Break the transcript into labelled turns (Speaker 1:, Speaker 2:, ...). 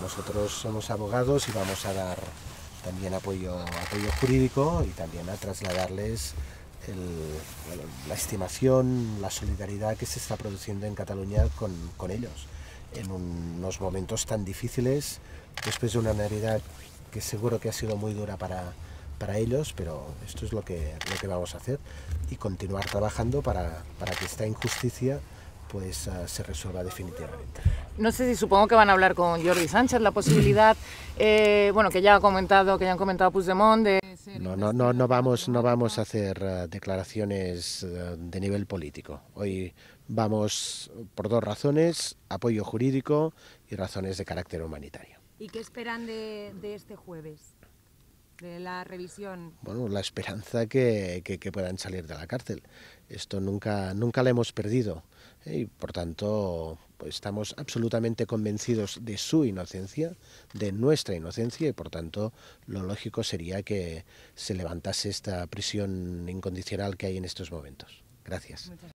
Speaker 1: nosotros somos abogados y vamos a dar también apoyo, apoyo jurídico y también a trasladarles la estimación, la solidaridad que se está produciendo en Cataluña con, ellos en unos momentos tan difíciles, después de una Navidad que seguro que ha sido muy dura para, ellos, pero esto es lo que, vamos a hacer y continuar trabajando para, que esta injusticia pues, ah, se resuelva definitivamente
Speaker 2: no sé si supongo que van a hablar con Jordi Sánchez la posibilidad, mm. eh, bueno, que ya ha comentado, que ya han comentado Puigdemont
Speaker 1: No, no, no, no vamos, no vamos a hacer eh, declaraciones eh, de nivel político. Hoy vamos por dos razones, apoyo jurídico y razones de carácter humanitario.
Speaker 3: ¿Y qué esperan de este jueves? de la revisión?
Speaker 1: Bueno, la esperanza que, puedan salir de la cárcel. Esto nunca, nunca la hemos perdido ¿eh? y por tanto pues, estamos absolutamente convencidos de su inocencia, de nuestra inocencia y por tanto lo lógico sería que se levantase esta prisión incondicional que hay en estos momentos. Gracias.